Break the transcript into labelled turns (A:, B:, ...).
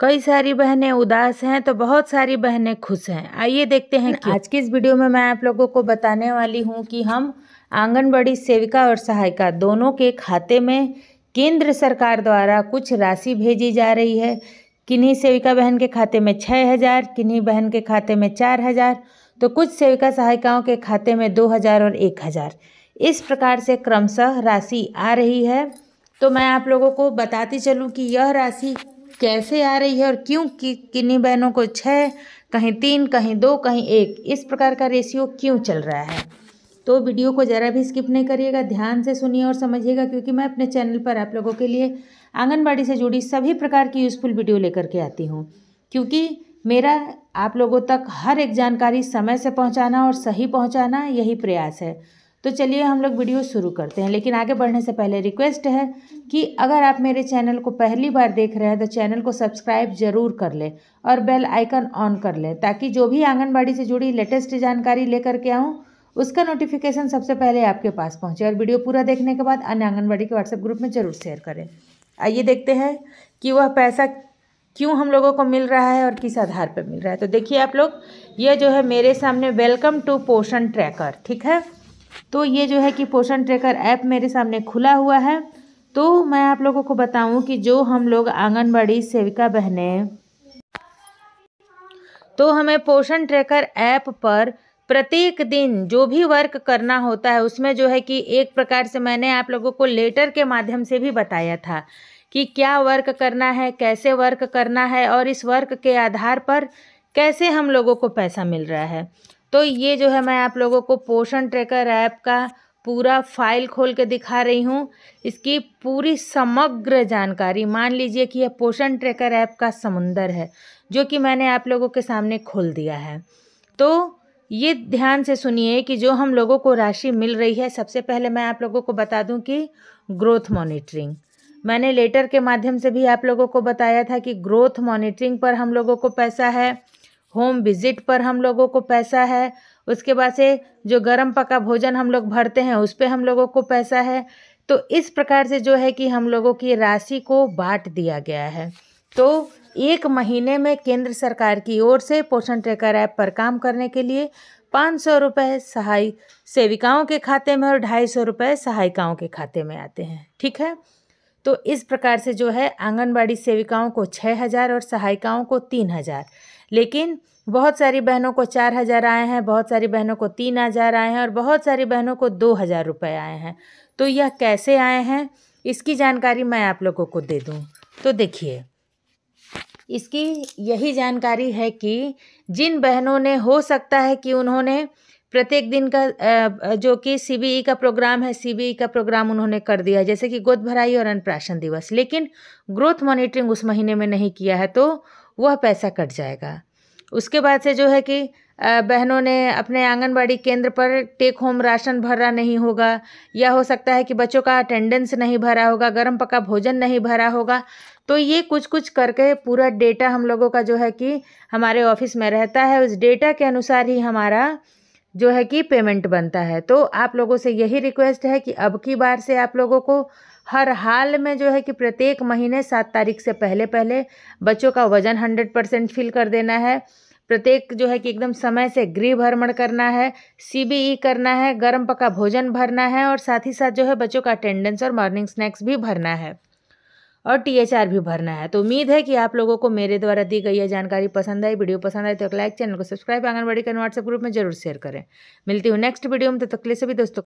A: कई सारी बहनें उदास हैं तो बहुत सारी बहनें खुश हैं आइए देखते हैं कि आज की इस वीडियो में मैं आप लोगों को बताने वाली हूँ कि हम आंगनबाड़ी सेविका और सहायिका दोनों के खाते में केंद्र सरकार द्वारा कुछ राशि भेजी जा रही है किन्हीं सेविका बहन के खाते में छः हज़ार किन्हीं बहन के खाते में चार हज़ार तो कुछ सेविका सहायिकाओं के खाते में दो हज़ार और एक हज़ार इस प्रकार से क्रमशः राशि आ रही है तो मैं आप लोगों को बताती चलूँ कि यह राशि कैसे आ रही है और क्यों कि किन्हीं बहनों को छः कहीं तीन कहीं दो कहीं एक इस प्रकार का रेशियो क्यों चल रहा है तो वीडियो को ज़रा भी स्किप नहीं करिएगा ध्यान से सुनिए और समझिएगा क्योंकि मैं अपने चैनल पर आप लोगों के लिए आंगनबाड़ी से जुड़ी सभी प्रकार की यूज़फुल वीडियो लेकर के आती हूँ क्योंकि मेरा आप लोगों तक हर एक जानकारी समय से पहुँचाना और सही पहुँचाना यही प्रयास है तो चलिए हम लोग वीडियो शुरू करते हैं लेकिन आगे बढ़ने से पहले रिक्वेस्ट है कि अगर आप मेरे चैनल को पहली बार देख रहे हैं तो चैनल को सब्सक्राइब जरूर कर लें और बेल आइकन ऑन कर लें ताकि जो भी आंगनबाड़ी से जुड़ी लेटेस्ट जानकारी लेकर के आऊँ उसका नोटिफिकेशन सबसे पहले आपके पास पहुँचे और वीडियो पूरा देखने के बाद अन्य आंगनबाड़ी के व्हाट्सएप ग्रुप में ज़रूर शेयर करें आइए देखते हैं कि वह पैसा क्यों हम लोगों को मिल रहा है और किस आधार पर मिल रहा है तो देखिए आप लोग यह जो है मेरे सामने वेलकम टू पोषण ट्रैकर ठीक है तो ये जो है कि पोषण ट्रैकर ऐप मेरे सामने खुला हुआ है तो मैं आप लोगों को बताऊं कि जो हम लोग आंगनबाड़ी सेविका बहने तो हमें पोषण ट्रैकर ऐप पर प्रत्येक दिन जो भी वर्क करना होता है उसमें जो है कि एक प्रकार से मैंने आप लोगों को लेटर के माध्यम से भी बताया था कि क्या वर्क करना है कैसे वर्क करना है और इस वर्क के आधार पर कैसे हम लोगों को पैसा मिल रहा है तो ये जो है मैं आप लोगों को पोषण ट्रैकर ऐप का पूरा फाइल खोल के दिखा रही हूँ इसकी पूरी समग्र जानकारी मान लीजिए कि यह पोषण ट्रैकर ऐप का समुंदर है जो कि मैंने आप लोगों के सामने खोल दिया है तो ये ध्यान से सुनिए कि जो हम लोगों को राशि मिल रही है सबसे पहले मैं आप लोगों को बता दूं कि ग्रोथ मॉनिटरिंग मैंने लेटर के माध्यम से भी आप लोगों को बताया था कि ग्रोथ मॉनिटरिंग पर हम लोगों को पैसा है होम विजिट पर हम लोगों को पैसा है उसके बाद से जो गर्म पका भोजन हम लोग भरते हैं उस पर हम लोगों को पैसा है तो इस प्रकार से जो है कि हम लोगों की राशि को बांट दिया गया है तो एक महीने में केंद्र सरकार की ओर से पोषण ट्रेकर ऐप पर काम करने के लिए पाँच सौ रुपये सहाय सेविकाओं के खाते में और ढाई सौ रुपये सहायिकाओं के खाते में आते हैं ठीक है तो इस प्रकार से जो है आंगनबाड़ी सेविकाओं को छः हज़ार और सहायिकाओं को तीन हज़ार लेकिन बहुत सारी बहनों को चार हज़ार आए हैं बहुत सारी बहनों को तीन हज़ार आए हैं और बहुत सारी बहनों को दो हज़ार रुपये आए हैं तो यह कैसे आए हैं इसकी जानकारी मैं आप लोगों को दे दूँ तो देखिए इसकी यही जानकारी है कि जिन बहनों ने हो सकता है कि उन्होंने प्रत्येक दिन का जो कि सी बी ई का प्रोग्राम है सी बी ई का प्रोग्राम उन्होंने कर दिया है जैसे कि गोद भराई और अन्नप्राशन दिवस लेकिन ग्रोथ मॉनिटरिंग उस महीने में नहीं किया है तो वह पैसा कट जाएगा उसके बाद से जो है कि बहनों ने अपने आंगनबाड़ी केंद्र पर टेक होम राशन भरा नहीं होगा या हो सकता है कि बच्चों का अटेंडेंस नहीं भरा होगा गर्म पका भोजन नहीं भरा होगा तो ये कुछ कुछ करके पूरा डेटा हम लोगों का जो है कि हमारे ऑफिस में रहता है उस डेटा के अनुसार ही हमारा जो है कि पेमेंट बनता है तो आप लोगों से यही रिक्वेस्ट है कि अब की बार से आप लोगों को हर हाल में जो है कि प्रत्येक महीने सात तारीख से पहले पहले बच्चों का वज़न हंड्रेड परसेंट फिल कर देना है प्रत्येक जो है कि एकदम समय से गृह भ्रमण करना है सीबीई e करना है गर्म पका भोजन भरना है और साथ ही साथ जो है बच्चों का अटेंडेंस और मॉर्निंग स्नैक्स भी भरना है और आर भी भरना है तो उम्मीद है कि आप लोगों को मेरे द्वारा दी गई यह जानकारी पसंद आई वीडियो पसंद आई तो एक लाइक चैनल को सब्सक्राइब आंगनबाड़ी के व्हाट्सएप ग्रुप में जरूर शेयर करें मिलती हूँ नेक्स्ट वीडियो में तो तकली सभी दोस्तों